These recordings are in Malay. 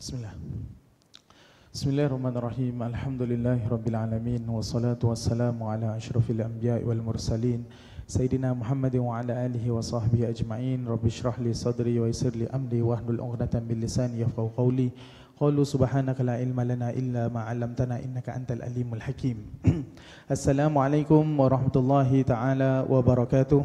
Bismillah. Bismillahirrahmanirrahim. Alhamdulillahirrabbilalamin. Wassalatu wassalamu ala ashrafil anbiya wal mursalin. Sayyidina Muhammad wa ala alihi wa sahbihi ajma'in. Rabbi syrah li sadri wa yisir li amri wa ahlul ungnatan bil lisan yafqaw qawli. Qalu subhanaka la ilma lana illa ma'alamtana innaka antal alimul hakim. Assalamualaikum warahmatullahi ta'ala wabarakatuh.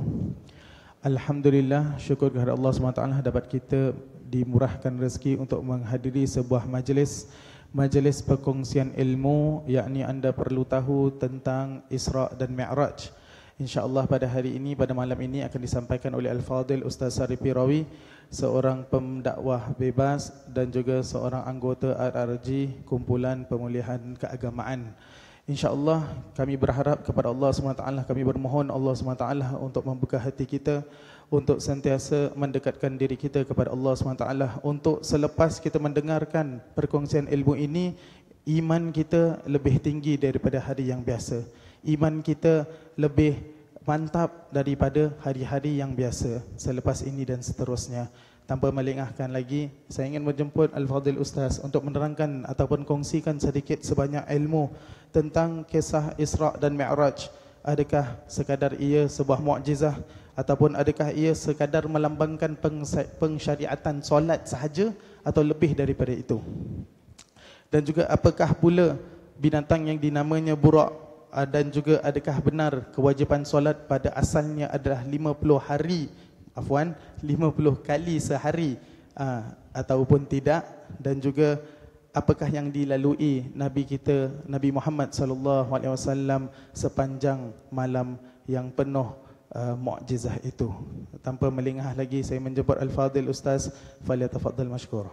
Alhamdulillah syukur kepada Allah SWT dapat kita dimurahkan rezeki untuk menghadiri sebuah majlis majlis perkongsian ilmu yakni anda perlu tahu tentang Isra' dan Mi'raj InsyaAllah pada hari ini, pada malam ini akan disampaikan oleh Al-Fadil Ustaz Sari Pirawi seorang pemdakwah bebas dan juga seorang anggota RRG Kumpulan Pemulihan Keagamaan InsyaAllah kami berharap kepada Allah SWT Kami bermohon Allah SWT untuk membuka hati kita Untuk sentiasa mendekatkan diri kita kepada Allah SWT Untuk selepas kita mendengarkan perkongsian ilmu ini Iman kita lebih tinggi daripada hari yang biasa Iman kita lebih mantap daripada hari-hari yang biasa Selepas ini dan seterusnya tanpa melengahkan lagi saya ingin menjemput al-fadil ustaz untuk menerangkan ataupun kongsikan sedikit sebanyak ilmu tentang kisah Isra dan Mi'raj adakah sekadar ia sebuah mukjizah ataupun adakah ia sekadar melambangkan pengsyariatan solat sahaja atau lebih daripada itu dan juga apakah pula binatang yang dinamanya buruk ah, dan juga adakah benar kewajipan solat pada asalnya adalah 50 hari afwan 50 kali sehari uh, ataupun tidak dan juga apakah yang dilalui nabi kita nabi Muhammad sallallahu alaihi wasallam sepanjang malam yang penuh uh, itu tanpa melingah lagi saya menjemput al-fadil ustaz faliyatafaddal mashkura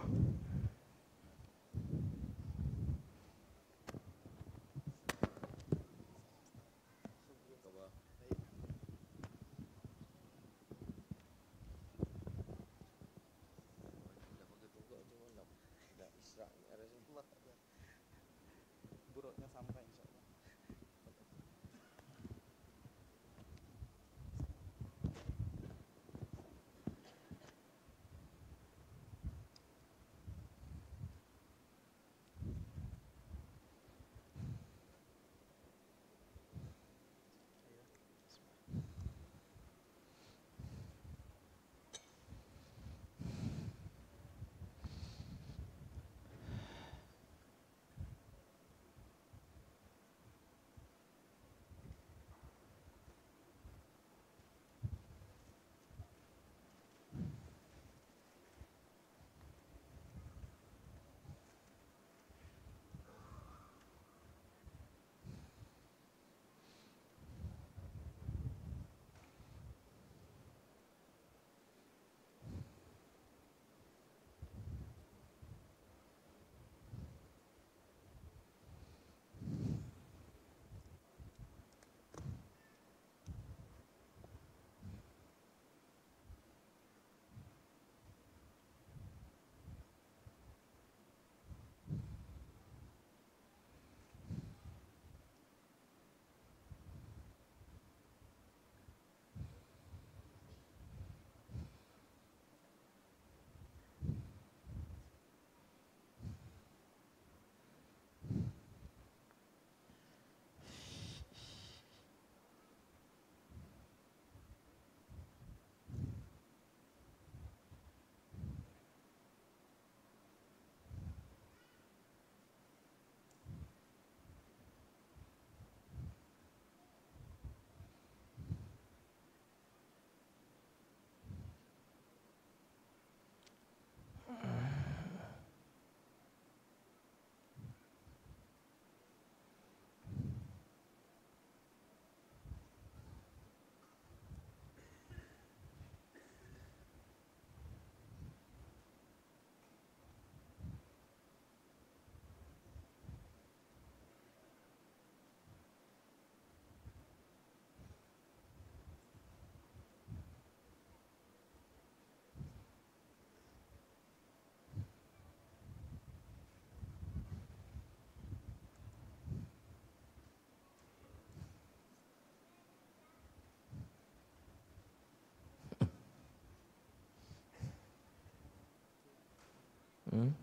Mm?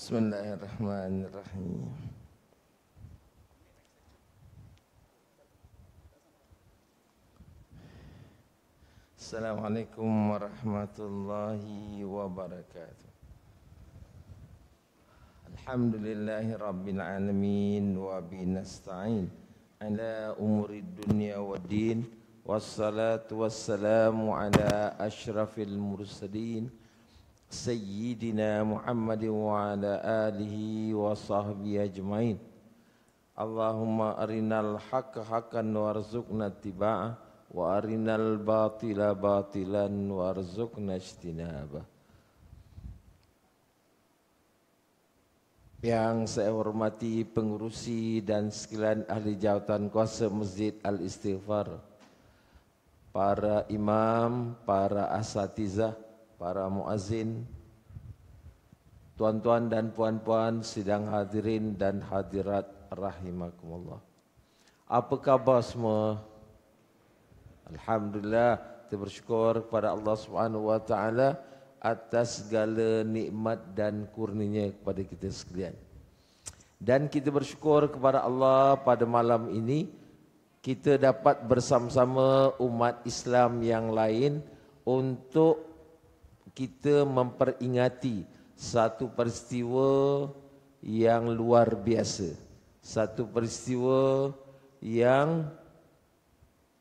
بسم الله الرحمن الرحيم السلام عليكم ورحمة الله وبركاته الحمد لله رب العالمين وبنستعين على أمور الدنيا والدين والصلاة والسلام على أشرف المرسلين سيدنا محمد wa آله وصحبه أجمعين اللهم أرنا الحق حقا وارزقنا اتباعه وأرنا الباطل batilan وارزقنا اجتنابه Yang saya hormati pengurusi dan sekalian ahli jawatan kuasa Masjid Al-Istighfar Para imam, para asatizah, para muazin, tuan-tuan dan puan-puan sidang hadirin dan hadirat rahimakumullah. Apa khabar semua? Alhamdulillah, kita bersyukur kepada Allah Subhanahu wa taala atas segala nikmat dan kurnia kepada kita sekalian. Dan kita bersyukur kepada Allah pada malam ini kita dapat bersama-sama umat Islam yang lain untuk kita memperingati satu peristiwa yang luar biasa. Satu peristiwa yang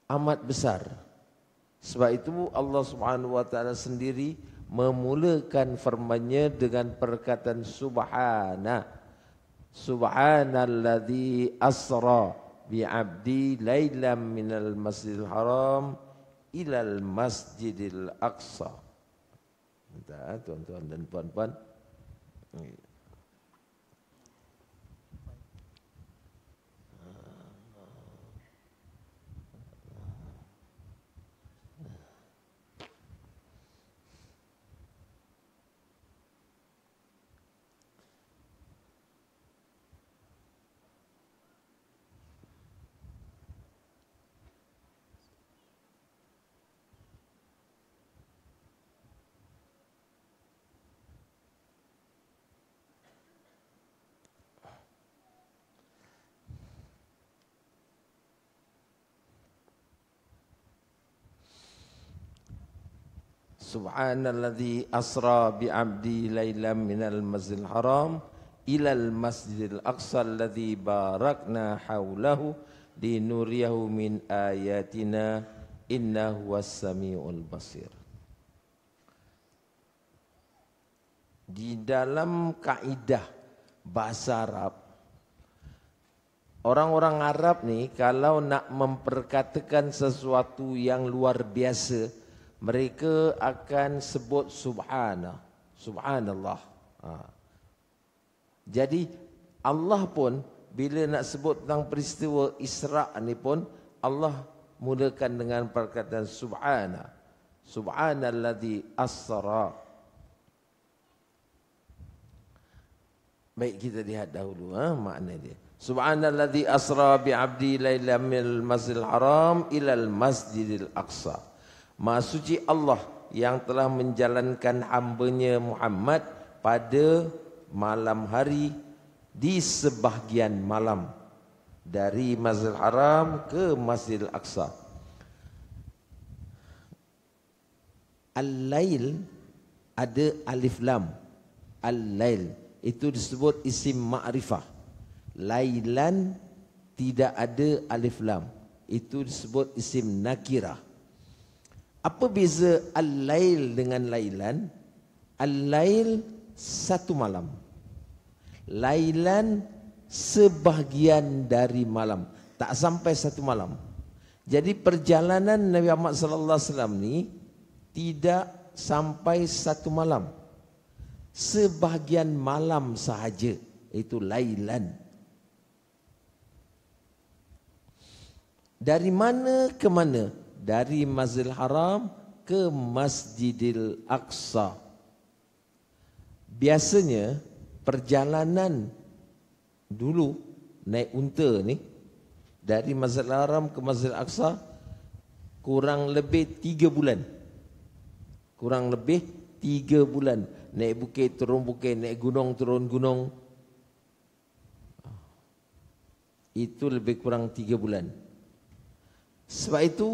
amat besar. Sebab itu Allah Subhanahu wa taala sendiri memulakan firman-Nya dengan perkataan subhana. Subhanalladzi asra bi 'abdi lailan minal masjidil haram ilal masjidil aqsa. Entah, tuan-tuan dan puan-puan. Okay. Subhanalladzi asra bi 'abdi lailan minal masjidil haram ila al masjidil aqsa alladzi barakna haulahu di nuriyahu min ayatina innahu was-sami'ul basir di dalam kaidah bahasa Arab orang-orang Arab nih kalau nak memperkatakan sesuatu yang luar biasa mereka akan sebut subhana subhanallah ha. jadi Allah pun bila nak sebut tentang peristiwa Isra ni pun Allah mulakan dengan perkataan subhana Subhana subhanallazi asra baik kita lihat dahulu ha, makna dia subhanallazi asra bi abdi lailal masjidil haram ila al masjidil aqsa Maksudnya Allah yang telah menjalankan hambanya Muhammad pada malam hari di sebahagian malam dari Masjid Haram ke Masjidil Aqsa. Al-Lail ada alif lam. Al-Lail itu disebut isim ma'rifah. Lailan tidak ada alif lam. Itu disebut isim nakirah. Apa beza al-lail dengan lailan? Al-lail satu malam. Lailan sebahagian dari malam. Tak sampai satu malam. Jadi perjalanan Nabi Muhammad sallallahu alaihi wasallam ni tidak sampai satu malam. Sebahagian malam sahaja itu lailan. Dari mana ke mana? dari Masjidil Haram ke Masjidil Aqsa. Biasanya perjalanan dulu naik unta ni dari Masjidil Haram ke Masjidil Aqsa kurang lebih 3 bulan. Kurang lebih 3 bulan naik bukit turun bukit naik gunung turun gunung itu lebih kurang tiga bulan sebab itu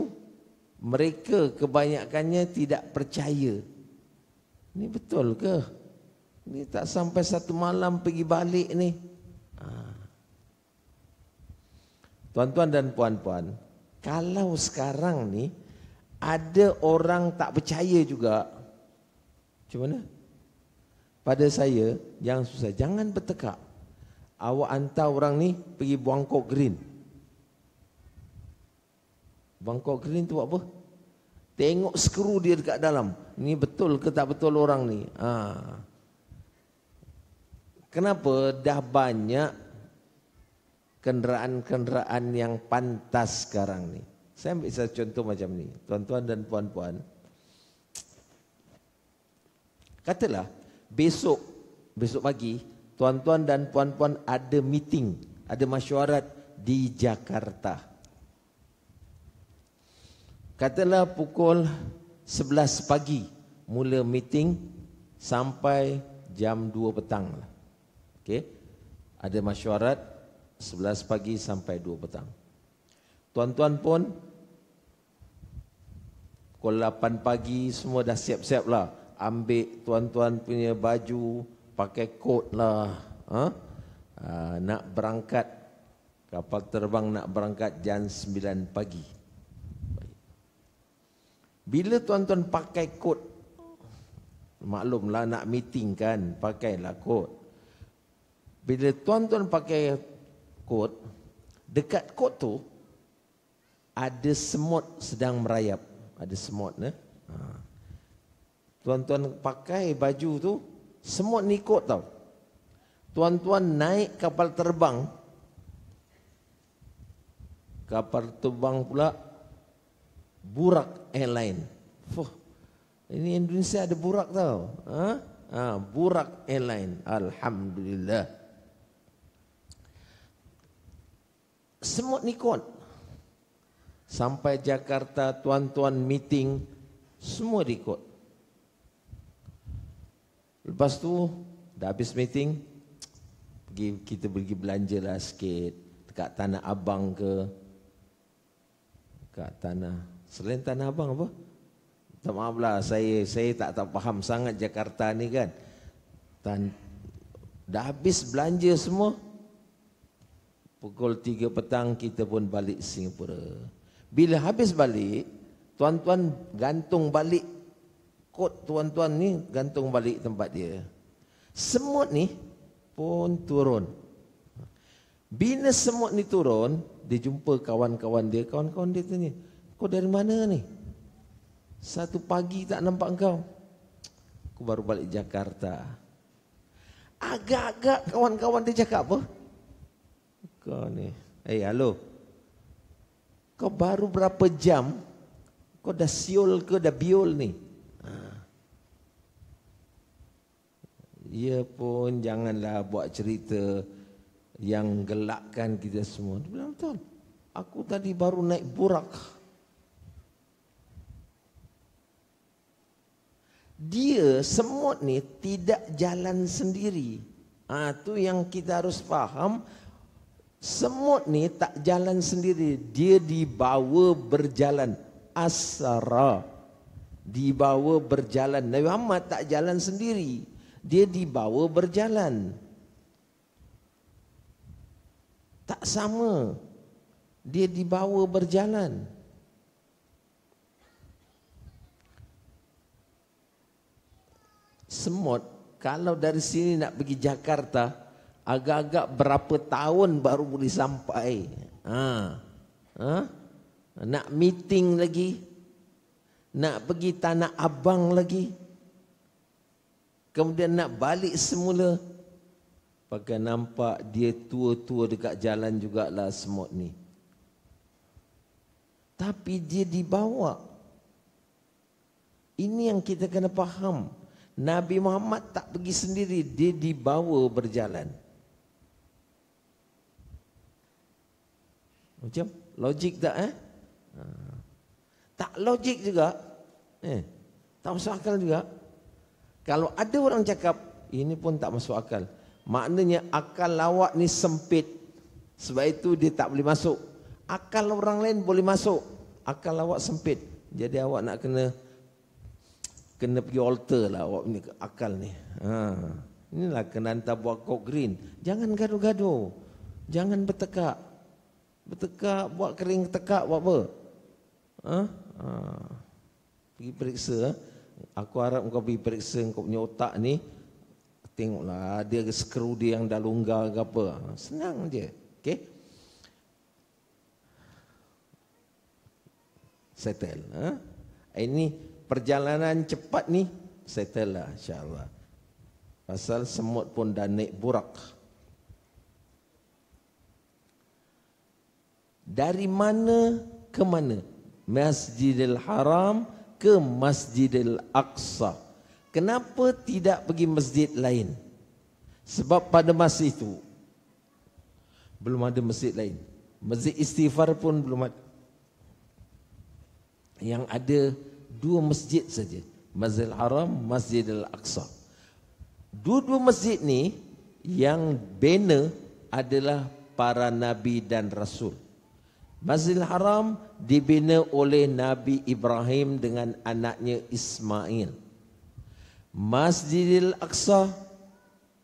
mereka kebanyakannya tidak percaya. Ini betul ke? Ini tak sampai satu malam pergi balik ni. Ha. Tuan-tuan dan puan-puan, kalau sekarang ni ada orang tak percaya juga. Macam mana? Pada saya, yang susah. Jangan bertekak. Awak hantar orang ni pergi Buangkok Green. Buangkok Green tu buat apa? Tengok skru dia dekat dalam. Ini betul ke tak betul orang ni? Ha. Kenapa dah banyak kenderaan-kenderaan yang pantas sekarang ni? Saya ambil satu contoh macam ni. Tuan-tuan dan puan-puan. Katalah besok besok pagi tuan-tuan dan puan-puan ada meeting, ada mesyuarat di Jakarta. Katalah pukul 11 pagi mula meeting sampai jam 2 petang. Lah. Okey. Ada mesyuarat 11 pagi sampai 2 petang. Tuan-tuan pun pukul 8 pagi semua dah siap-siap lah. Ambil tuan-tuan punya baju, pakai kot lah. Ha? Ha, nak berangkat, kapal terbang nak berangkat jam 9 pagi. Bila tuan-tuan pakai kod Maklumlah nak meeting kan Pakailah kod Bila tuan-tuan pakai kod Dekat kod tu Ada semut sedang merayap Ada semut ne? Ha. Tuan-tuan pakai baju tu Semut ni kod tau Tuan-tuan naik kapal terbang Kapal terbang pula Burak Airline. Fuh. Ini Indonesia ada burak tau. Ha? ha? Burak Airline. Alhamdulillah. Semut nikot. Sampai Jakarta tuan-tuan meeting semua ikut. Lepas tu dah habis meeting pergi kita pergi belanja lah sikit dekat tanah abang ke dekat tanah Selain Tanah Abang apa? Tak maaf lah, saya, saya tak, tak faham sangat Jakarta ni kan. Tan dah habis belanja semua. Pukul 3 petang kita pun balik Singapura. Bila habis balik, tuan-tuan gantung balik. Kot tuan-tuan ni gantung balik tempat dia. Semut ni pun turun. Bila semut ni turun, dia jumpa kawan-kawan dia. Kawan-kawan dia tanya, kau dari mana ni? Satu pagi tak nampak engkau. Aku baru balik Jakarta. Agak-agak kawan-kawan dia cakap apa? Kau ni. Hei, eh, halo. Kau baru berapa jam? Kau dah siul ke dah biul ni? Ha. Ya pun janganlah buat cerita yang gelakkan kita semua. Dia bilang, betul. Aku tadi baru naik burak. Burak. dia semut ni tidak jalan sendiri. Ah ha, tu yang kita harus faham semut ni tak jalan sendiri, dia dibawa berjalan asara. Dibawa berjalan Nabi Muhammad tak jalan sendiri. Dia dibawa berjalan. Tak sama. Dia dibawa berjalan. semut kalau dari sini nak pergi Jakarta agak-agak berapa tahun baru boleh sampai. Ha. Ha. Nak meeting lagi. Nak pergi tanah abang lagi. Kemudian nak balik semula. Pakai nampak dia tua-tua dekat jalan jugalah semut ni. Tapi dia dibawa. Ini yang kita kena faham. Nabi Muhammad tak pergi sendiri, dia dibawa berjalan. Macam logik tak eh? Ha. Tak logik juga. Eh, tak masuk akal juga. Kalau ada orang cakap, ini pun tak masuk akal. Maknanya akal lawak ni sempit. Sebab itu dia tak boleh masuk. Akal orang lain boleh masuk. Akal lawak sempit. Jadi awak nak kena kena pergi altar lah awak ni akal ni. Ha. Inilah kena hantar buat kok green. Jangan gaduh-gaduh. Jangan bertekak. Bertekak, buat kering tekak buat apa? Ha? ha. Pergi periksa. Eh. Aku harap kau pergi periksa kau punya otak ni. Tengoklah dia skru dia yang dah longgar ke apa. Ha, senang je. Okay. Settle. Ha? Ini perjalanan cepat ni settle lah insyaAllah pasal semut pun dah naik burak dari mana ke mana Masjidil Haram ke Masjidil Aqsa kenapa tidak pergi masjid lain sebab pada masa itu belum ada masjid lain masjid istighfar pun belum ada yang ada dua masjid saja. Masjid Haram, Masjid Al-Aqsa. Dua-dua masjid ni yang bina adalah para Nabi dan Rasul. Masjid Haram dibina oleh Nabi Ibrahim dengan anaknya Ismail. Masjid Al-Aqsa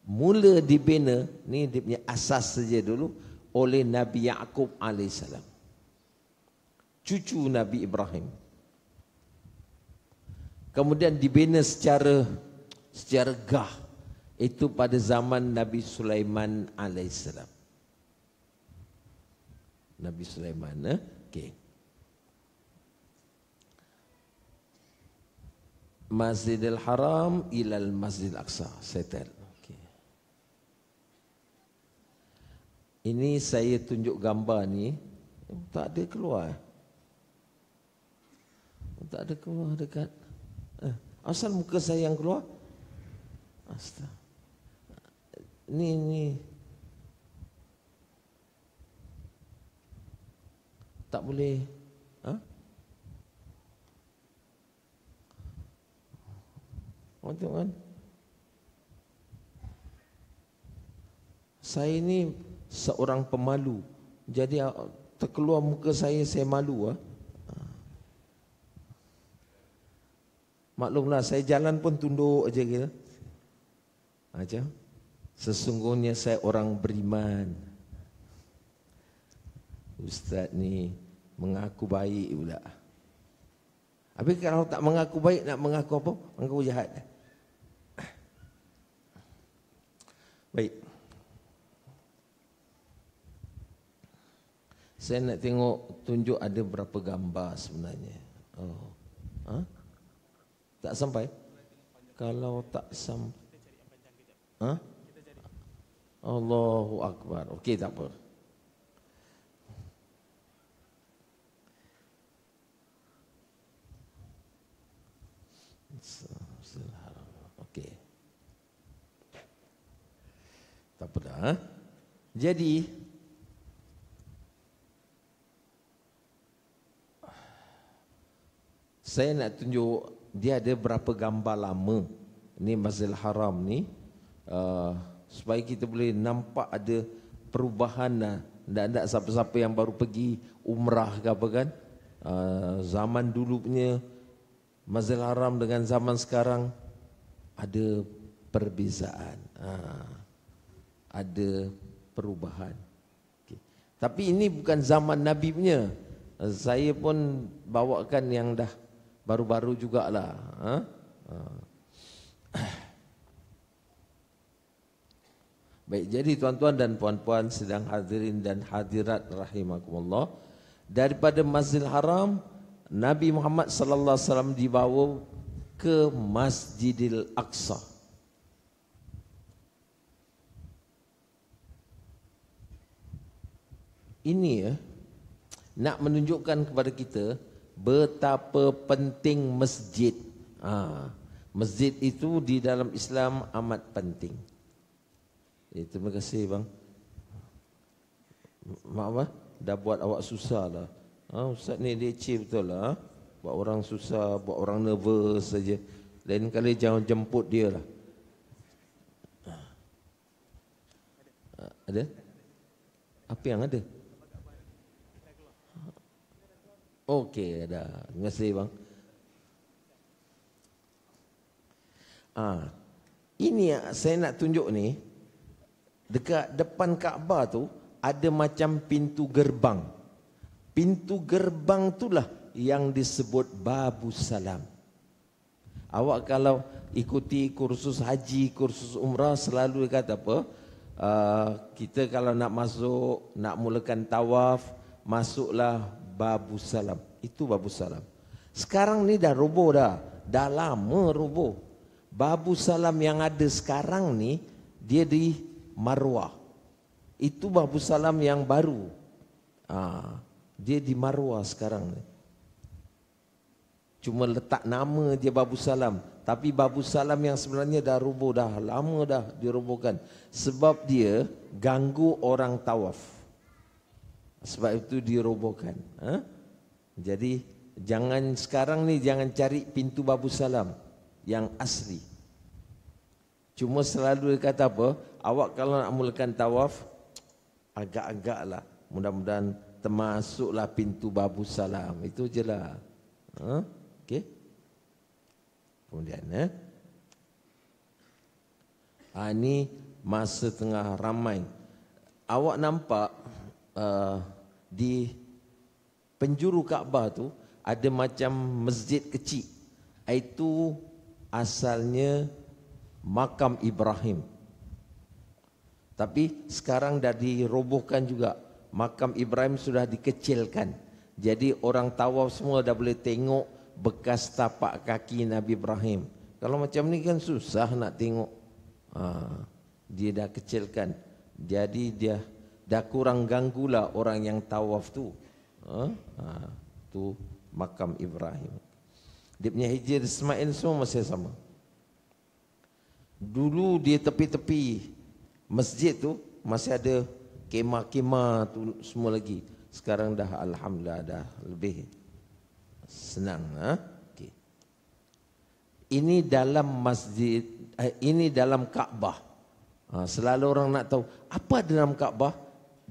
mula dibina, ni dia punya asas saja dulu, oleh Nabi Yaakob AS. Cucu Nabi Ibrahim kemudian dibina secara secara gah itu pada zaman Nabi Sulaiman alaihissalam. Nabi Sulaiman, eh? okey. Masjidil Haram ilal Masjidil Aqsa, setel. Okay. Ini saya tunjuk gambar ni, tak ada keluar. Tak ada keluar dekat Asal muka saya yang keluar? Astaga. Ni ni. Tak boleh. Ha? Orang tengok kan? Saya ni seorang pemalu. Jadi terkeluar muka saya saya malu ah. Ha? Maklumlah saya jalan pun tunduk aja gitu. Aja. Sesungguhnya saya orang beriman. Ustaz ni mengaku baik pula. Tapi kalau tak mengaku baik nak mengaku apa? Mengaku jahat. Baik. Saya nak tengok tunjuk ada berapa gambar sebenarnya. Oh. Ha? Tak sampai? Kalau tak sampai. Ha? Allahu Akbar. Okey tak apa. Okey. Tak pernah. Ha? Jadi saya nak tunjuk dia ada berapa gambar lama ni Masjidil Haram ni uh, supaya kita boleh nampak ada perubahan lah. Tak ada siapa-siapa yang baru pergi umrah ke apa kan. Uh, zaman dulu punya Masjidil Haram dengan zaman sekarang ada perbezaan. Uh, ada perubahan. Okay. Tapi ini bukan zaman Nabi punya. saya pun bawakan yang dah baru-baru juga lah. Ha? Ha. Baik, jadi tuan-tuan dan puan-puan sedang hadirin dan hadirat rahimakumullah. Daripada Masjidil Haram, Nabi Muhammad sallallahu alaihi wasallam dibawa ke Masjidil Aqsa. Ini ya, nak menunjukkan kepada kita betapa penting masjid. Ha. Masjid itu di dalam Islam amat penting. Eh, terima kasih bang. Maaf lah. Dah buat awak susah lah. Ha, Ustaz ni leceh betul lah. Ha? Buat orang susah, buat orang nervous saja. Lain kali jangan jemput dia lah. Ha. ha ada? Apa yang Ada? Okey, ada. Terima kasih, bang. Ah, ini yang saya nak tunjuk ni. Dekat depan Kaabah tu ada macam pintu gerbang. Pintu gerbang itulah yang disebut Babu Salam. Awak kalau ikuti kursus haji, kursus umrah selalu kata apa? Uh, kita kalau nak masuk, nak mulakan tawaf, masuklah Babu Salam. Itu Babu Salam. Sekarang ni dah roboh dah. Dah lama roboh. Babu Salam yang ada sekarang ni, dia di Marwah. Itu Babu Salam yang baru. Ah, dia di Marwah sekarang ni. Cuma letak nama dia Babu Salam. Tapi Babu Salam yang sebenarnya dah roboh dah. Lama dah dirobohkan. Sebab dia ganggu orang Tawaf. Sebab itu dirobohkan. Ha? Jadi jangan sekarang ni jangan cari pintu Babu Salam yang asli. Cuma selalu kata apa? Awak kalau nak mulakan tawaf, agak-agaklah. Mudah-mudahan termasuklah pintu Babu Salam. Itu je lah. Ha? Okay. Kemudian, eh? ha, ini ha, masa tengah ramai. Awak nampak uh, di penjuru Kaabah tu ada macam masjid kecil. Itu asalnya makam Ibrahim. Tapi sekarang dah dirobohkan juga. Makam Ibrahim sudah dikecilkan. Jadi orang tawaf semua dah boleh tengok bekas tapak kaki Nabi Ibrahim. Kalau macam ni kan susah nak tengok. Ha, dia dah kecilkan. Jadi dia dah kurang ganggu lah orang yang tawaf tu. Ha? ha tu makam Ibrahim. Dia punya hijir Ismail semua masih sama. Dulu dia tepi-tepi masjid tu masih ada kema-kema tu semua lagi. Sekarang dah alhamdulillah dah lebih senang. Ha? Okay. Ini dalam masjid eh, ini dalam Kaabah. Ha, selalu orang nak tahu apa dalam Kaabah?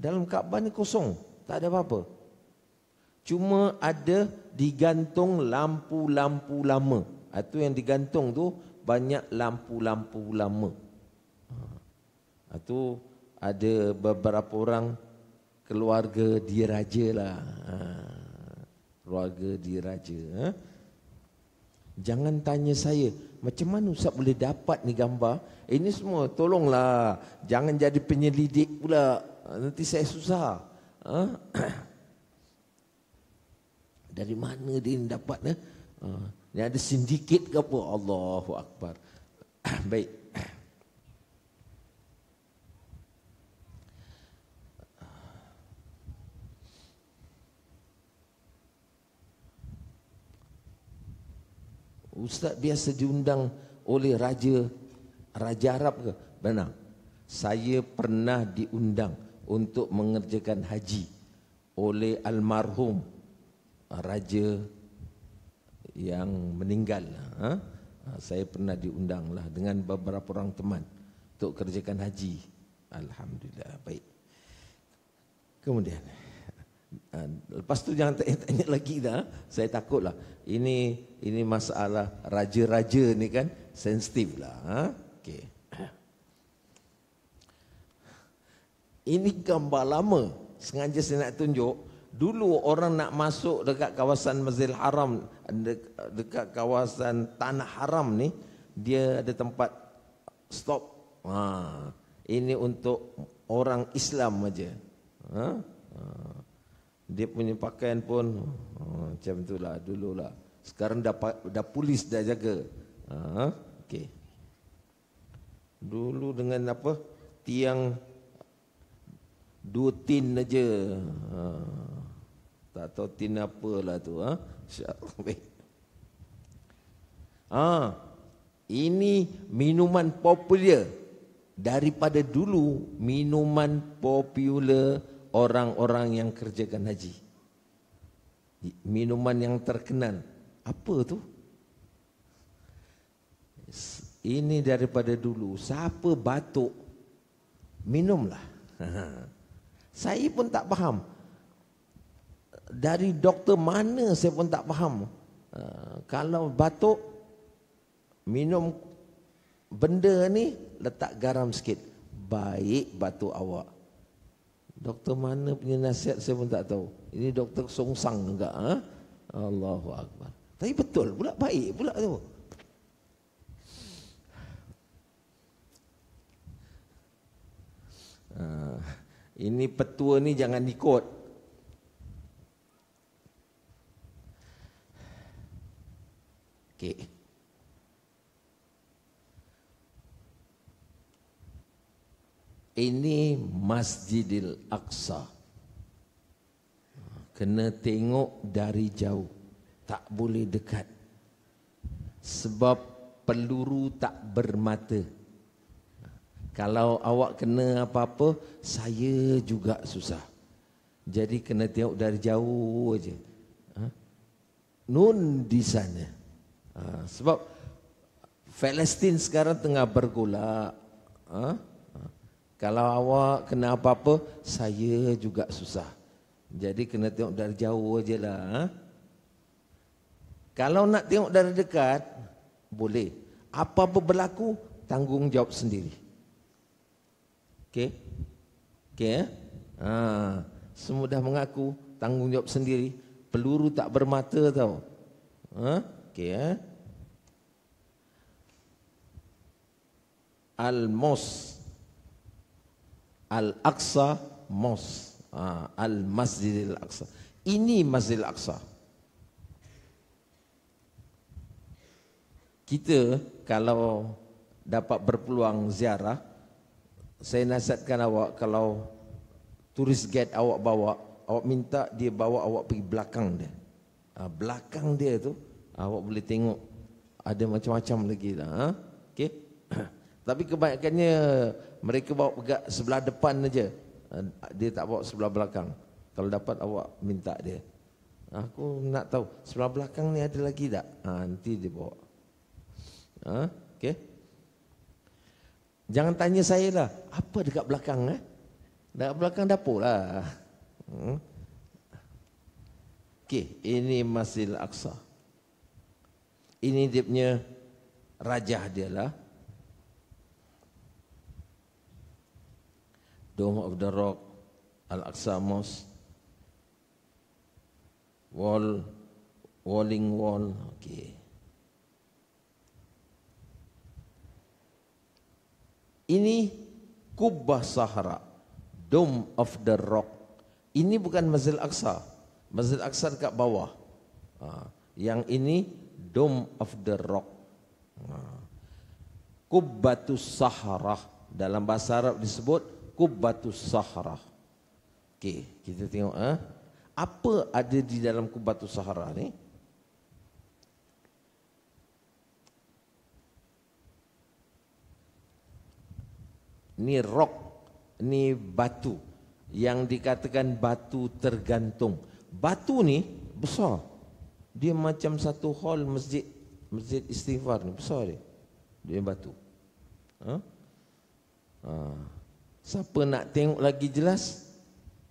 Dalam Kaabah ni kosong. Tak ada apa-apa. Cuma ada digantung lampu-lampu lama. Itu ha, yang digantung tu banyak lampu-lampu lama. Itu ha, ada beberapa orang keluarga diraja lah. Ha, keluarga diraja. Jangan tanya saya Macam mana Ustaz boleh dapat ni gambar Ini semua tolonglah Jangan jadi penyelidik pula Ah, nanti saya susah. Ha? Dari mana dia ni dapat ni? Eh? Ha? Ah, ni ada sindiket ke apa? Allahu Akbar. Baik. Ustaz biasa diundang oleh raja Raja Arab ke? Benar. Saya pernah diundang untuk mengerjakan haji oleh almarhum raja yang meninggal. Ha? Ha, saya pernah diundanglah dengan beberapa orang teman untuk kerjakan haji. Alhamdulillah baik. Kemudian ha, lepas tu jangan tanya-tanya lagi dah. Saya takutlah. Ini ini masalah raja-raja ni kan sensitif lah. Okay. Ini gambar lama Sengaja saya nak tunjuk Dulu orang nak masuk dekat kawasan Masjidil Haram Dekat kawasan Tanah Haram ni Dia ada tempat stop ha. Ini untuk orang Islam saja ha? Ha. Dia punya pakaian pun ha, Macam itulah dulu lah Sekarang dah, dah polis dah jaga ha? okay. Dulu dengan apa Tiang Dua tin saja ha. Tak tahu tin apalah tu ha? InsyaAllah ha. Ini minuman popular Daripada dulu Minuman popular Orang-orang yang kerjakan haji Minuman yang terkenal Apa tu? Ini daripada dulu Siapa batuk Minumlah Haa Saya pun tak faham. Dari doktor mana saya pun tak faham. Uh, kalau batuk, minum benda ni, letak garam sikit. Baik batuk awak. Doktor mana punya nasihat saya pun tak tahu. Ini doktor songsang enggak? Ha? Allahu Tapi betul pula baik pula tu. Uh, ini petua ni jangan ikut. Okey. Ini Masjidil Aqsa. Kena tengok dari jauh. Tak boleh dekat. Sebab peluru tak bermata. Kalau awak kena apa-apa, saya juga susah. Jadi kena tengok dari jauh aja. Ha? Nun di sana. Ha, sebab Palestin sekarang tengah bergolak. Ha? Ha. Kalau awak kena apa-apa, saya juga susah. Jadi kena tengok dari jauh aja lah. Ha? Kalau nak tengok dari dekat, boleh. Apa-apa berlaku, tanggungjawab sendiri. Okey. Okey. Eh? Ha, semua dah mengaku tanggungjawab sendiri. Peluru tak bermata tau. Ha? Okey. Eh? Al-Mos. Al-Aqsa Mos. Ha, Al-Masjidil Aqsa. Ini Masjidil Aqsa. Kita kalau dapat berpeluang ziarah saya nasihatkan awak kalau turis get awak bawa, awak minta dia bawa awak pergi belakang dia. Ha, belakang dia tu ah, awak boleh tengok ada macam-macam lagi lah. Ha? Okay. Tapi kebanyakannya mereka bawa pegak sebelah depan aja. Ha, dia tak bawa sebelah belakang. Kalau dapat awak minta dia. Aku nak tahu sebelah belakang ni ada lagi tak? Ha, nanti dia bawa. Ha? Okay. Jangan tanya saya lah, apa dekat belakang eh? Dekat belakang dapur lah. Hmm. Okey, ini Masjid Al-Aqsa. Ini dia punya rajah dia lah. Dome of the Rock, Al-Aqsa Mosque. Wall, Walling Wall, Okay. ini kubah sahara dome of the rock ini bukan masjid aqsa masjid aqsa dekat bawah ha, yang ini dome of the rock ha. kubbatus sahara dalam bahasa arab disebut kubbatus sahara Okay, kita tengok eh? apa ada di dalam kubbatus sahara ni Ini rock, ni batu yang dikatakan batu tergantung. Batu ni besar. Dia macam satu hall masjid masjid istighfar ni besar dia. Dia batu. Huh? Ha? ha? Siapa nak tengok lagi jelas?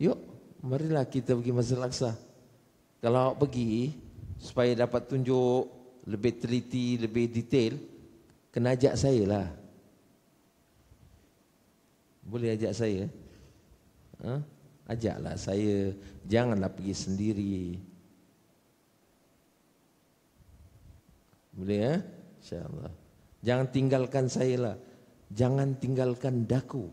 Yuk, marilah kita pergi Masjid Al-Aqsa. Kalau awak pergi supaya dapat tunjuk lebih teliti, lebih detail, kena ajak saya lah boleh ajak saya? Ha? Ajaklah saya, janganlah pergi sendiri. Boleh ya? Eh? InsyaAllah. Jangan tinggalkan saya lah. Jangan tinggalkan daku.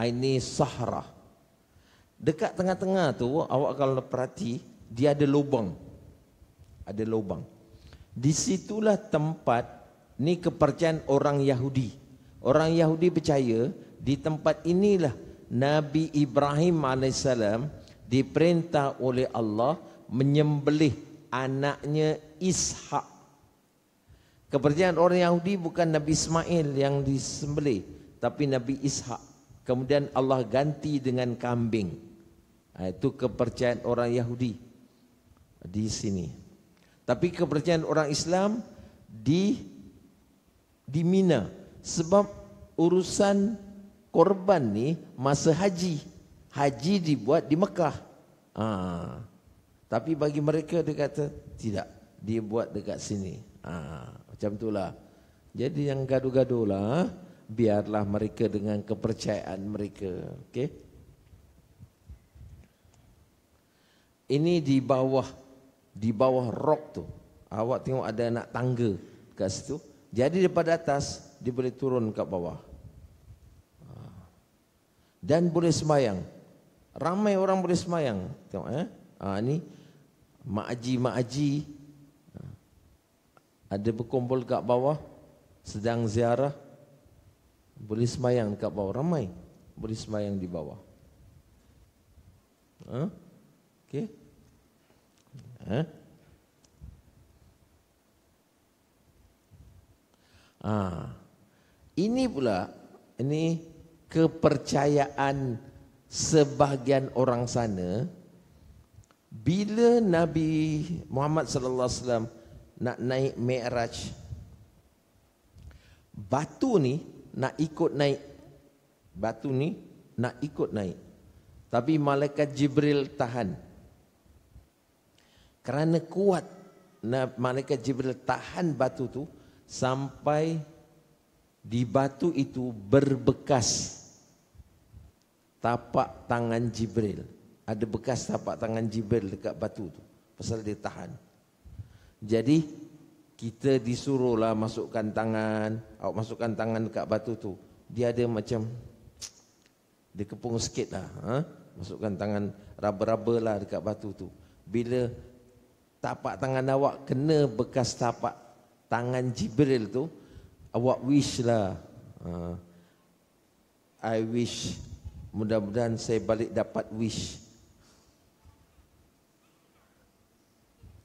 Ini sahara. Dekat tengah-tengah tu, awak kalau perhati, dia ada lubang. Ada lubang. Di situlah tempat ini kepercayaan orang Yahudi. Orang Yahudi percaya di tempat inilah Nabi Ibrahim AS diperintah oleh Allah menyembelih anaknya Ishak. Kepercayaan orang Yahudi bukan Nabi Ismail yang disembelih. Tapi Nabi Ishak. Kemudian Allah ganti dengan kambing. Ha, itu kepercayaan orang Yahudi. Di sini. Tapi kepercayaan orang Islam di di Mina sebab urusan korban ni masa haji. Haji dibuat di Mekah. Ha. Tapi bagi mereka dia kata tidak, dia buat dekat sini. Ha. macam itulah. Jadi yang gaduh-gaduh lah, ha. biarlah mereka dengan kepercayaan mereka. Okey. Ini di bawah di bawah rok tu. Awak tengok ada anak tangga dekat situ. Jadi daripada atas dia boleh turun ke bawah. Ha. Dan boleh semayang. Ramai orang boleh semayang. Tengok eh. Ha, ini makji makji ha. ada berkumpul kat bawah sedang ziarah boleh semayang kat bawah ramai boleh semayang di bawah ha? okey ha? Ha. Ini pula ini kepercayaan sebahagian orang sana bila Nabi Muhammad sallallahu alaihi wasallam nak naik Mi'raj batu ni nak ikut naik batu ni nak ikut naik tapi malaikat Jibril tahan kerana kuat malaikat Jibril tahan batu tu sampai di batu itu berbekas tapak tangan Jibril. Ada bekas tapak tangan Jibril dekat batu tu. Pasal dia tahan. Jadi kita disuruhlah masukkan tangan, awak masukkan tangan dekat batu tu. Dia ada macam dia kepung sikit lah. Ha? Masukkan tangan raba-raba lah dekat batu tu. Bila tapak tangan awak kena bekas tapak tangan Jibril tu awak wish lah uh, I wish mudah-mudahan saya balik dapat wish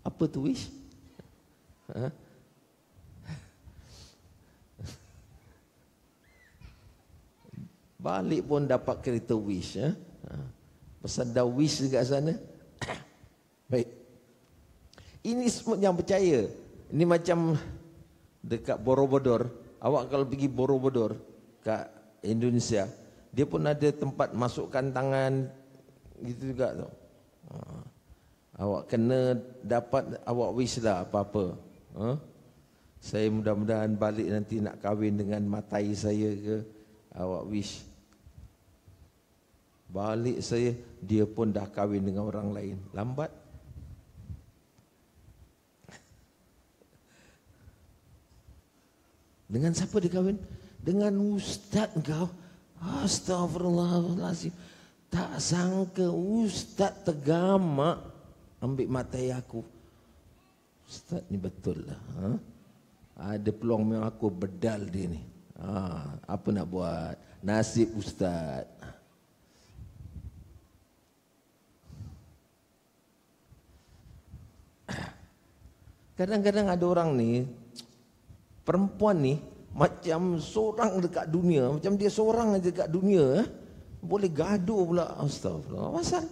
apa tu wish huh? Ah. balik pun dapat kereta wish ya. Eh? Pasal dah wish dekat sana. Baik. Ini semua yang percaya. Ini macam dekat Borobudur. Awak kalau pergi Borobudur ke Indonesia, dia pun ada tempat masukkan tangan gitu juga tu. Ha. Awak kena dapat awak wish lah apa-apa. Ha? Saya mudah-mudahan balik nanti nak kahwin dengan matai saya ke. Awak wish. Balik saya, dia pun dah kahwin dengan orang lain. Lambat. Dengan siapa dia kahwin? Dengan ustaz kau. Astagfirullahaladzim. Tak sangka ustaz tegama ambil matai aku. Ustaz ni betul lah. Ha? Ada peluang memang aku bedal dia ni. Ha, apa nak buat? Nasib ustaz. Kadang-kadang ada orang ni perempuan ni macam seorang dekat dunia macam dia seorang aja dekat dunia eh, boleh gaduh pula astagfirullah pasal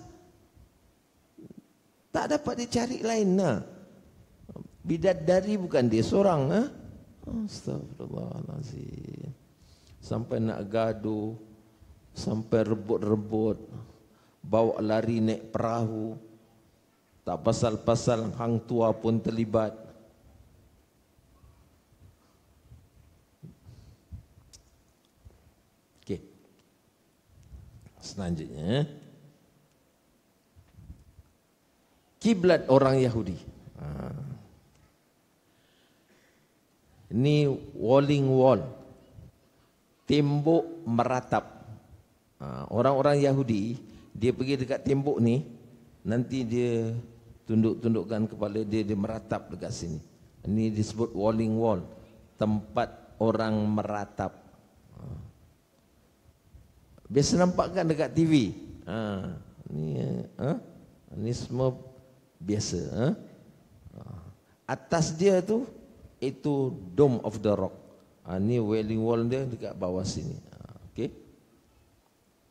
tak dapat dicari lain lain Bidat dari bukan dia seorang ah eh. astagfirullahalazim sampai nak gaduh sampai rebut-rebut bawa lari naik perahu tak pasal-pasal hang tua pun terlibat selanjutnya kiblat orang Yahudi. Ha. Ini walling wall, tembok meratap. Ha, orang-orang Yahudi dia pergi dekat tembok ni, nanti dia tunduk-tundukkan kepala dia dia meratap dekat sini. Ini disebut walling wall, tempat orang meratap. Biasa nampak kan dekat TV. Ha, ni, eh, ha? ni semua biasa. Ha? Atas dia tu, itu Dome of the Rock. Ha, ni Wailing Wall dia dekat bawah sini. Ha, okay.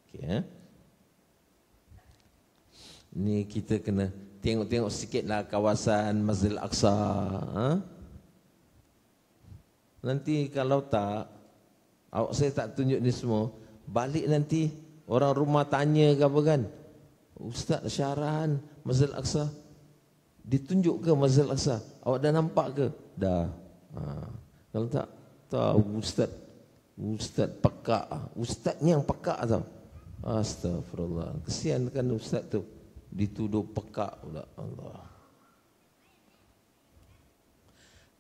Okay. Ha? Ni kita kena tengok-tengok sikit lah kawasan Masjid Al-Aqsa. Ha? Nanti kalau tak, awak saya tak tunjuk ni semua, balik nanti orang rumah tanya ke apa kan ustaz syarahan masjid al-aqsa ditunjuk ke masjid al-aqsa awak dah nampak ke dah ha. kalau tak tahu ustaz ustaz pekak ustaznya yang pekak tau astagfirullah kesian kan ustaz tu dituduh pekak pula Allah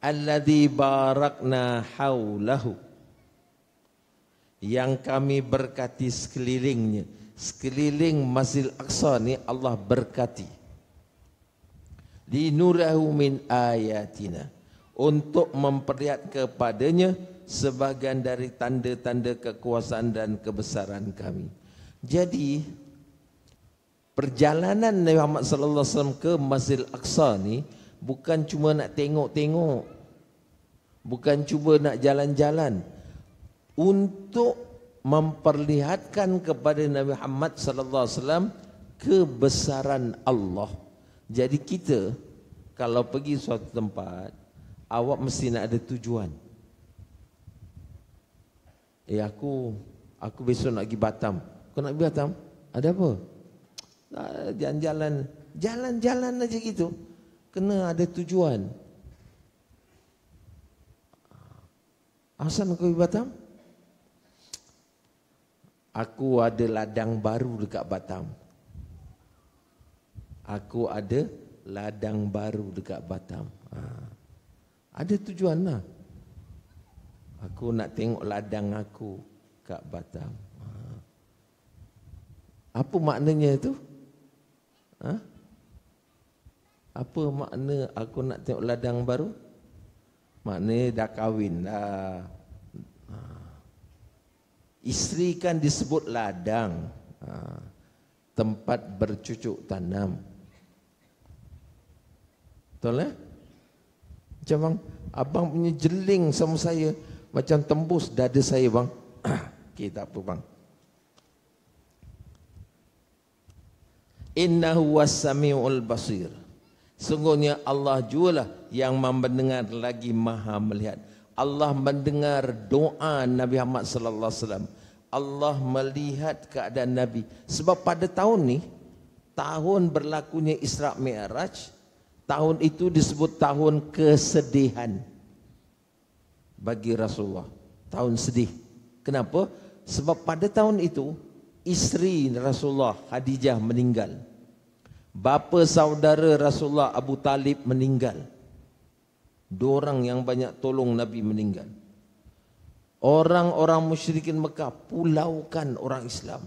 alladhi barakna hawlahu yang kami berkati sekelilingnya sekeliling Masjid Al-Aqsa ni Allah berkati linurahu min ayatina untuk memperlihat kepadanya sebagian dari tanda-tanda kekuasaan dan kebesaran kami jadi perjalanan Nabi Muhammad sallallahu alaihi wasallam ke Masjid Al-Aqsa ni bukan cuma nak tengok-tengok bukan cuba nak jalan-jalan untuk memperlihatkan kepada Nabi Muhammad sallallahu alaihi wasallam kebesaran Allah. Jadi kita kalau pergi suatu tempat, awak mesti nak ada tujuan. Eh aku aku besok nak pergi Batam. Kau nak pergi Batam? Ada apa? Jalan-jalan, jalan-jalan aja gitu. Kena ada tujuan. Asal kau pergi Batam? Aku ada ladang baru dekat Batam. Aku ada ladang baru dekat Batam. Ha. Ada tujuan lah. Aku nak tengok ladang aku dekat Batam. Ha. Apa maknanya itu? Ha? Apa makna aku nak tengok ladang baru? Maknanya dah kahwin dah. Isteri kan disebut ladang ha, Tempat bercucuk tanam Betul eh? Macam bang, abang punya jeling sama saya Macam tembus dada saya bang Okey tak apa bang Innahu wassami'ul basir Sungguhnya Allah jualah yang mendengar lagi maha melihat. Allah mendengar doa Nabi Muhammad sallallahu alaihi wasallam. Allah melihat keadaan Nabi. Sebab pada tahun ni tahun berlakunya Isra Mi'raj, tahun itu disebut tahun kesedihan bagi Rasulullah. Tahun sedih. Kenapa? Sebab pada tahun itu isteri Rasulullah Khadijah meninggal. Bapa saudara Rasulullah Abu Talib meninggal. Orang yang banyak tolong Nabi meninggal. Orang-orang musyrikin Mekah pulaukan orang Islam.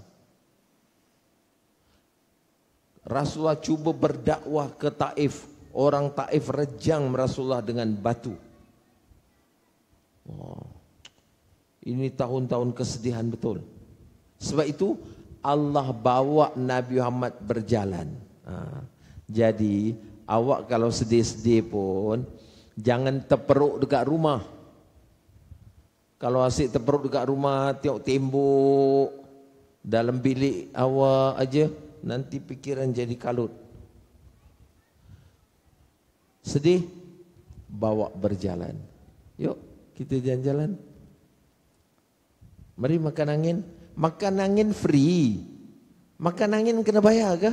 Rasulullah cuba berdakwah ke Taif. Orang Taif rejang Rasulullah dengan batu. Oh. Ini tahun-tahun kesedihan betul. Sebab itu Allah bawa Nabi Muhammad berjalan. Ha. Jadi awak kalau sedih-sedih pun Jangan terperuk dekat rumah. Kalau asyik terperuk dekat rumah, tengok tembok dalam bilik awak aja, nanti pikiran jadi kalut. Sedih, bawa berjalan. Yuk, kita jalan-jalan. Mari makan angin. Makan angin free. Makan angin kena bayar ke?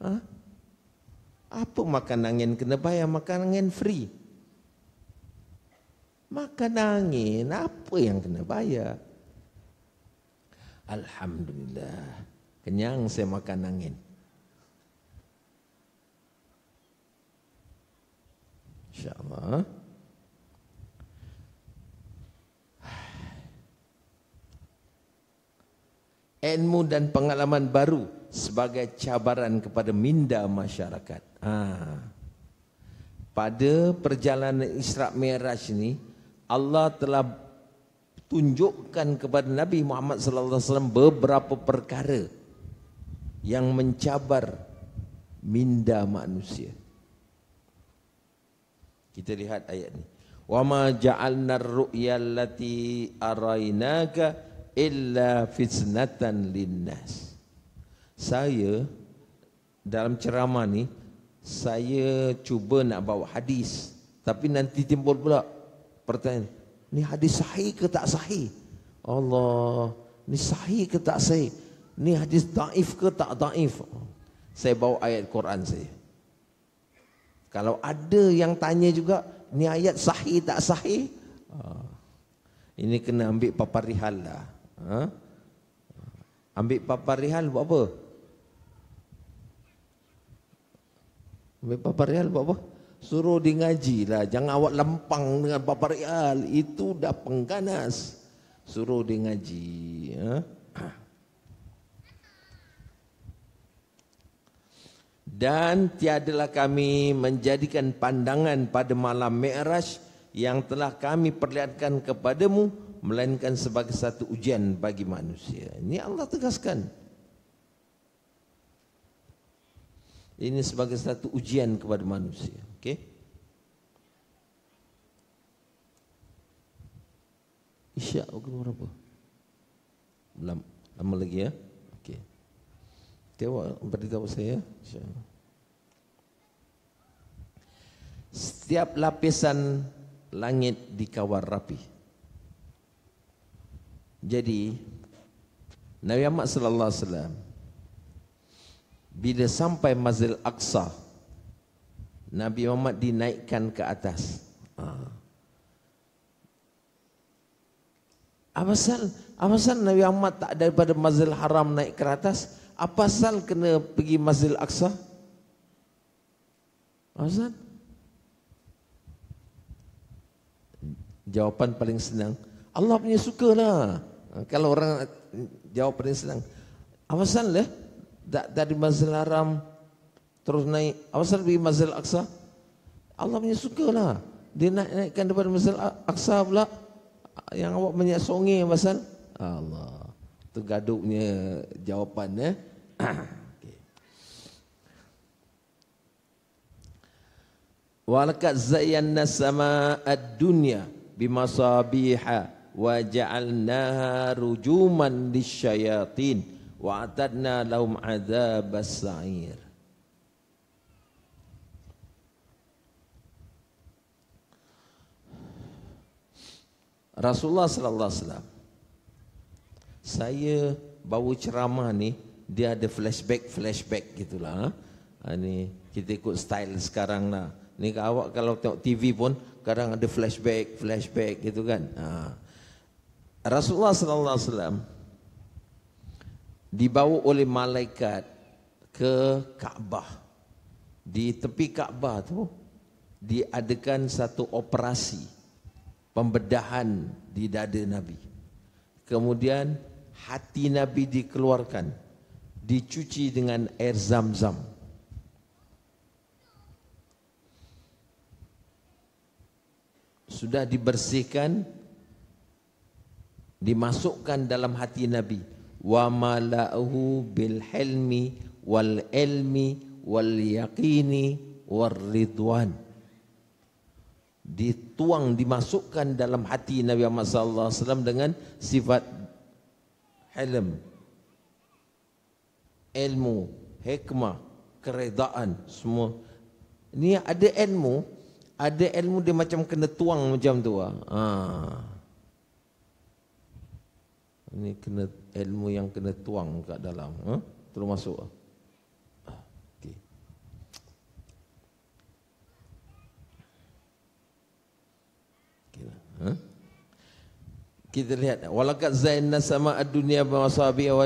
Hah? Apa makan angin kena bayar makan angin free? Makan angin apa yang kena bayar? Alhamdulillah. Kenyang saya makan angin. Insyaallah. Enmu dan pengalaman baru sebagai cabaran kepada minda masyarakat. Ha. Pada perjalanan Isra' Miraj ini, Allah telah tunjukkan kepada Nabi Muhammad sallallahu alaihi wasallam beberapa perkara yang mencabar minda manusia. Kita lihat ayat ini. Wa ma ja'alna ar-ru'ya allati arainaka illa fitnatan linnas. Saya dalam ceramah ni saya cuba nak bawa hadis tapi nanti timbul pula pertanyaan ni hadis sahih ke tak sahih Allah ni sahih ke tak sahih ni hadis daif ke tak daif saya bawa ayat Quran saya kalau ada yang tanya juga ni ayat sahih tak sahih ah, ini kena ambil papa lah ha? ambil papa buat apa Ambil Papa Real buat apa? Suruh dia ngaji lah. Jangan awak lempang dengan Papa Real. Itu dah pengganas. Suruh dia ngaji. Ha? Dan tiadalah kami menjadikan pandangan pada malam Mi'raj yang telah kami perlihatkan kepadamu melainkan sebagai satu ujian bagi manusia. Ini Allah tegaskan. Ini sebagai satu ujian kepada manusia. Okey. Isyak pukul berapa? Lama, lama lagi ya. Okey. Tewa beritahu saya. Insyaallah. Setiap lapisan langit dikawal rapi. Jadi Nabi Muhammad sallallahu alaihi wasallam bila sampai Masjid Aqsa Nabi Muhammad dinaikkan ke atas ha. apa sal apa sal Nabi Muhammad tak daripada Masjid Haram naik ke atas apa sal kena pergi Masjid Aqsa apa sal jawapan paling senang Allah punya suka lah. Ha, kalau orang jawab paling senang apa sal lah dari Masjid Haram terus naik. Apa sahaja pergi Masjid Al-Aqsa? Allah punya suka lah. Dia naik-naikkan daripada Masjid Al-Aqsa pula. Yang awak banyak songi pasal. Allah. Itu gaduknya jawapan. Eh? Walakat zayyanna sama'a dunya bimasabiha wa ja'alnaha rujuman di syayatin wa atadna lahum adzabas sa'ir Rasulullah sallallahu alaihi wasallam saya bawa ceramah ni dia ada flashback flashback gitulah ha? ha ni kita ikut style sekarang lah ni awak kalau tengok TV pun kadang ada flashback flashback gitu kan ha. Rasulullah sallallahu alaihi wasallam dibawa oleh malaikat ke Kaabah. Di tepi Kaabah tu diadakan satu operasi pembedahan di dada Nabi. Kemudian hati Nabi dikeluarkan, dicuci dengan air zam-zam. Sudah dibersihkan, dimasukkan dalam hati Nabi wa mala'uhu bil hilmi wal ilmi wal yaqini war ridwan dituang dimasukkan dalam hati Nabi Muhammad sallallahu alaihi wasallam dengan sifat ilm ilmu hikmah keredaan semua ni ada ilmu ada ilmu dia macam kena tuang macam tu ah ha. Ini kena ilmu yang kena tuang kat dalam. Ha? Terus masuk. Ha? Ah, ha? Kita lihat. Walakat zainna sama ad-dunia bahasabi wa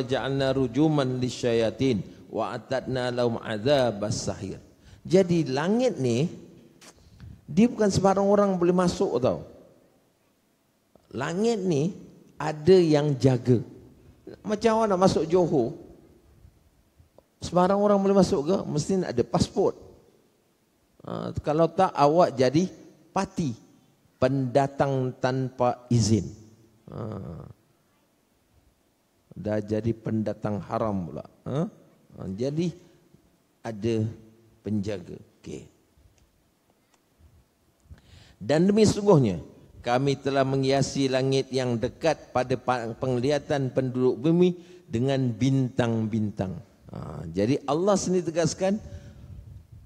rujuman li syayatin wa atatna laum azab as-sahir. Jadi langit ni, dia bukan sebarang orang boleh masuk tau. Langit ni, ada yang jaga. Macam mana nak masuk Johor, sebarang orang boleh masuk ke? Mesti nak ada pasport. Uh, kalau tak, awak jadi pati. Pendatang tanpa izin. Uh, dah jadi pendatang haram pula. Huh? Ha? Uh, jadi, ada penjaga. Okay. Dan demi sungguhnya, kami telah menghiasi langit yang dekat pada penglihatan penduduk bumi dengan bintang-bintang. Ha, jadi Allah sendiri tegaskan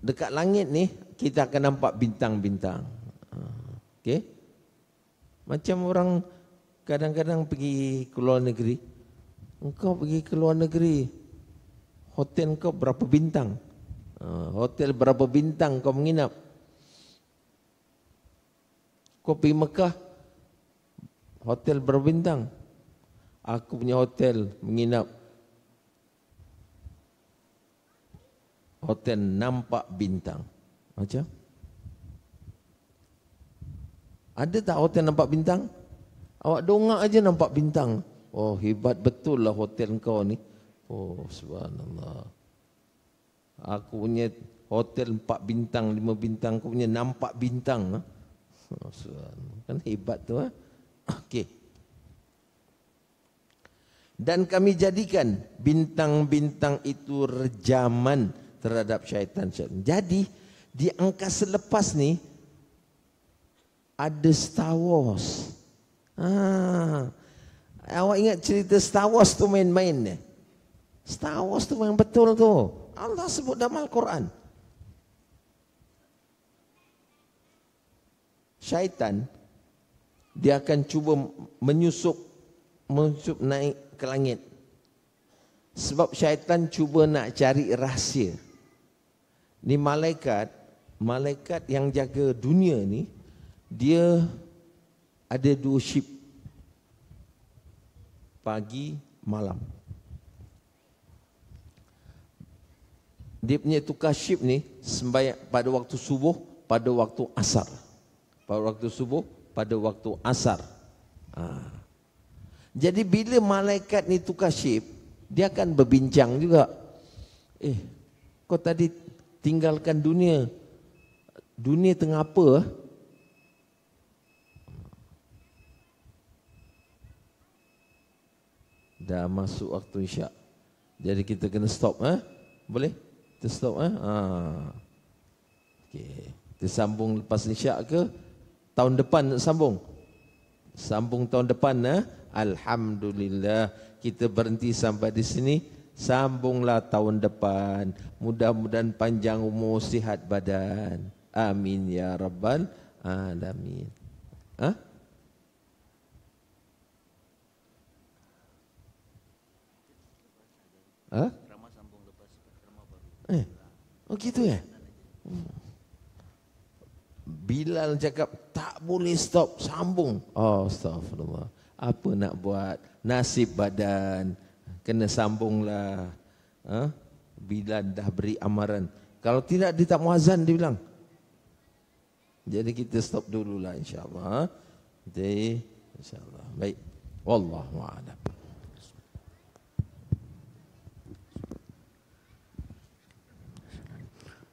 dekat langit ni kita akan nampak bintang-bintang. Ha, Okey. Macam orang kadang-kadang pergi ke luar negeri. Engkau pergi ke luar negeri. Hotel kau berapa bintang? Ha, hotel berapa bintang kau menginap? Kopi Mekah Hotel berbintang Aku punya hotel menginap Hotel nampak bintang Macam Ada tak hotel nampak bintang? Awak dongak aja nampak bintang Oh hebat betul lah hotel kau ni Oh subhanallah Aku punya hotel empat bintang, lima bintang Kau punya nampak bintang Haa Kan hebat tu ha? Okey. Dan kami jadikan bintang-bintang itu rejaman terhadap syaitan. Jadi di angka selepas ni ada Star Wars. Ah. Awak ingat cerita Star Wars tu main-main ni? Star Wars tu main betul tu. Allah sebut dalam Al-Quran. syaitan dia akan cuba menyusup menyusup naik ke langit sebab syaitan cuba nak cari rahsia ni malaikat malaikat yang jaga dunia ni dia ada dua ship pagi malam dia punya tukar ship ni sembahyang pada waktu subuh pada waktu asar pada waktu subuh, pada waktu asar. Ha. Jadi bila malaikat ni tukar shift, dia akan berbincang juga. Eh, kau tadi tinggalkan dunia. Dunia tengah apa? Ah? Dah masuk waktu isyak. Jadi kita kena stop. Eh? Boleh? Kita stop. Eh? Ha. Okay. Kita sambung lepas isyak ke? tahun depan sambung sambung tahun depan ya eh? alhamdulillah kita berhenti sampai di sini sambunglah tahun depan mudah-mudahan panjang umur sihat badan amin ya rabbal alamin ha huh? ha huh? Eh, oh gitu ya? Hmm. Bilal cakap tak boleh stop sambung. Oh, astagfirullah. Apa nak buat? Nasib badan kena sambunglah. Ha? Bila dah beri amaran. Kalau tidak dia tak muazzan dia bilang. Jadi kita stop dululah insya-Allah. Jadi insya-Allah. Baik. Wallahu a'lam.